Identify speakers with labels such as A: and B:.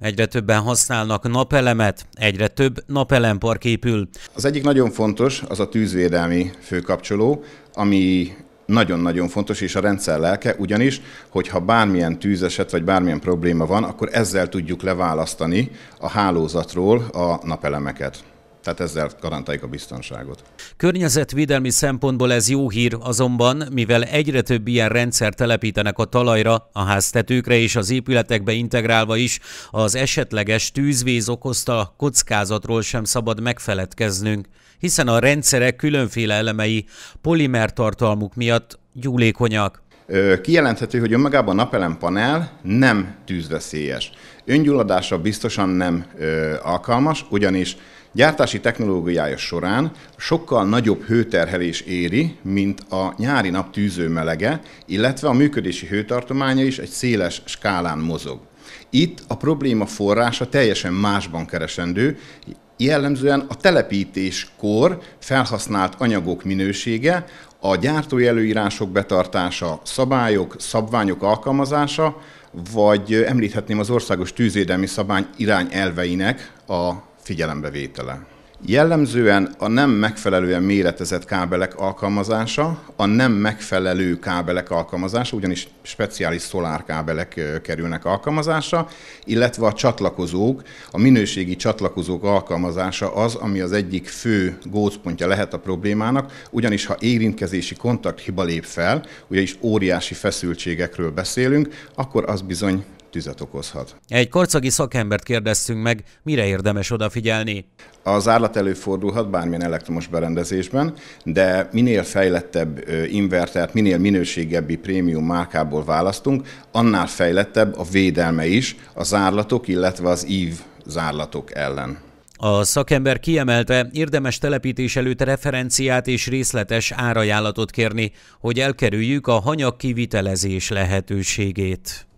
A: Egyre többen használnak napelemet, egyre több napelempark épül.
B: Az egyik nagyon fontos, az a tűzvédelmi főkapcsoló, ami nagyon-nagyon fontos, és a rendszer lelke, ugyanis, hogyha bármilyen tűzeset vagy bármilyen probléma van, akkor ezzel tudjuk leválasztani a hálózatról a napelemeket. Tehát ezzel garantáljuk a biztonságot.
A: Környezetvédelmi szempontból ez jó hír, azonban mivel egyre több ilyen rendszer telepítenek a talajra, a háztetőkre és az épületekbe integrálva is, az esetleges tűzvíz okozta kockázatról sem szabad megfeledkeznünk, hiszen a rendszerek különféle elemei tartalmuk miatt gyúlékonyak.
B: Kijelenthető, hogy önmagában a napelempanel panel nem tűzveszélyes. Öngyulladásra biztosan nem alkalmas, ugyanis gyártási technológiája során sokkal nagyobb hőterhelés éri, mint a nyári nap tűző melege, illetve a működési hőtartománya is egy széles skálán mozog. Itt a probléma forrása teljesen másban keresendő, jellemzően a telepítéskor felhasznált anyagok minősége, a gyártói előírások betartása, szabályok, szabványok alkalmazása, vagy említhetném az országos tűzvédelmi szabány irányelveinek a figyelembevétele. Jellemzően a nem megfelelően méretezett kábelek alkalmazása, a nem megfelelő kábelek alkalmazása, ugyanis speciális szolárkábelek kerülnek alkalmazásra, illetve a csatlakozók, a minőségi csatlakozók alkalmazása az, ami az egyik fő gócpontja lehet a problémának, ugyanis ha érintkezési hiba lép fel, ugyanis óriási feszültségekről beszélünk, akkor az bizony tüzet okozhat.
A: Egy korcagi szakembert kérdeztünk meg, mire érdemes odafigyelni. Az állat
B: előfordulhat bármilyen elektromos berendezésben, de minél fejlettebb invertert, minél minőségebbi prémium márkából választunk, annál fejlettebb a védelme is a zárlatok, illetve az ív zárlatok ellen.
A: A szakember kiemelte, érdemes telepítés előtt referenciát és részletes árajánlatot kérni, hogy elkerüljük a hanyag kivitelezés lehetőségét.